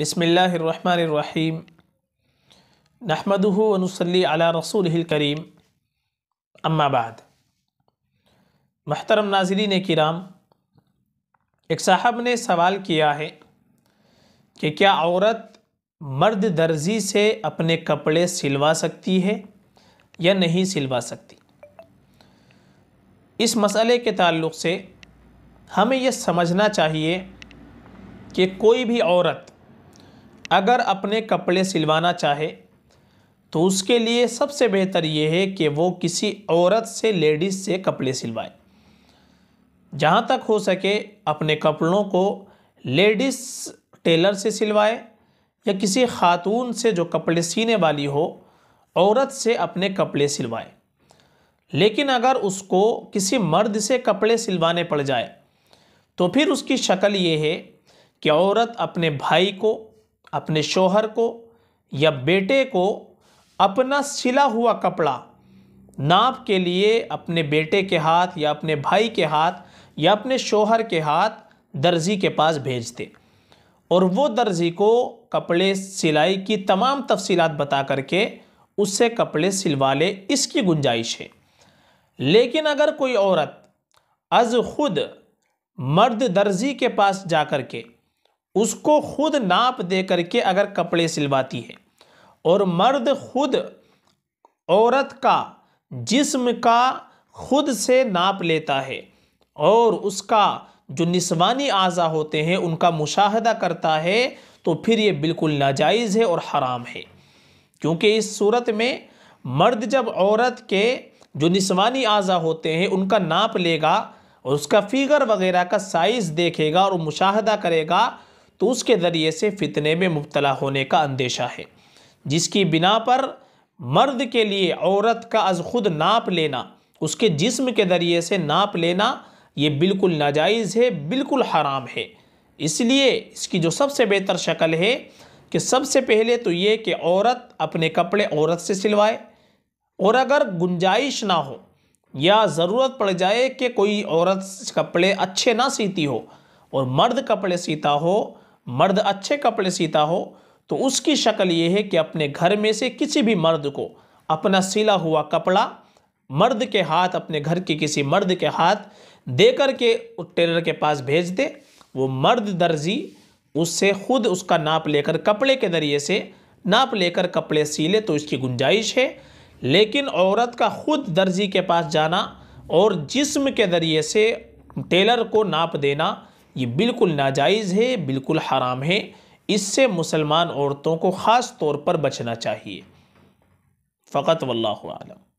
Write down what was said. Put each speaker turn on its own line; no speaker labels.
बसमीम नहमदनसली अला रसूल करीम अम्माबाद महतरम नाजरीन किराम एक साहब ने सवाल किया है कि क्या औरत मर्द दर्जी से अपने कपड़े सिलवा सकती है या नहीं सिलवा सकती इस मसले के ताल्लुक़ से हमें यह समझना चाहिए कि कोई भी औरत अगर अपने कपड़े सिलवाना चाहे तो उसके लिए सबसे बेहतर ये है कि वो किसी औरत से लेडीज़ से कपड़े सिलवाए जहाँ तक हो सके अपने कपड़ों को लेडीज़ टेलर से सिलवाए या किसी खातून से जो कपड़े सीने वाली हो औरत से अपने कपड़े सिलवाए लेकिन अगर उसको किसी मर्द से कपड़े सिलवाने पड़ जाए तो फिर उसकी शक्ल ये है कि औरत अपने भाई को अपने शोहर को या बेटे को अपना सिला हुआ कपड़ा नाप के लिए अपने बेटे के हाथ या अपने भाई के हाथ या अपने शोहर के हाथ दर्जी के पास भेजते और वो दर्जी को कपड़े सिलाई की तमाम तफसीलात बता करके उससे कपड़े सिलवा ले इसकी गुंजाइश है लेकिन अगर कोई औरत अज खुद मर्द दर्जी के पास जा कर के उसको खुद नाप दे करके अगर कपड़े सिलवाती है और मर्द खुद औरत का जिस्म का खुद से नाप लेता है और उसका जो निस्वानी आज़ा होते हैं उनका मुशाहदा करता है तो फिर ये बिल्कुल नाजायज़ है और हराम है क्योंकि इस सूरत में मर्द जब औरत के जो निस्वानी आज़ा होते हैं उनका नाप लेगा और उसका फिगर वगैरह का साइज़ देखेगा और मुशाहदा करेगा तो उसके ज़रिए से फितने में मुबतला होने का अंदेशा है जिसकी बिना पर मर्द के लिए औरत का अज खुद नाप लेना उसके जिस्म के ज़रिए से नाप लेना ये बिल्कुल नाजायज़ है बिल्कुल हराम है इसलिए इसकी जो सबसे बेहतर शक्ल है कि सबसे पहले तो ये कि औरत अपने कपड़े औरत से सिलवाए और अगर गुंजाइश ना हो या ज़रूरत पड़ जाए कि कोई औरत कपड़े अच्छे ना सीती हो और मर्द कपड़े सीता हो मर्द अच्छे कपड़े सीता हो तो उसकी शक्ल ये है कि अपने घर में से किसी भी मर्द को अपना सिला हुआ कपड़ा मर्द के हाथ अपने घर के किसी मर्द के हाथ दे कर के टेलर के पास भेज दे वो मर्द दर्जी उससे खुद उसका नाप लेकर कपड़े के ज़रिए से नाप लेकर कपड़े सीले तो इसकी गुंजाइश है लेकिन औरत का खुद दर्जी के पास जाना और जिस्म के ज़रिए से टेलर को नाप देना ये बिल्कुल नाजायज़ है बिल्कुल हराम है इससे मुसलमान औरतों को ख़ास तौर पर बचना चाहिए फ़कत वल्लम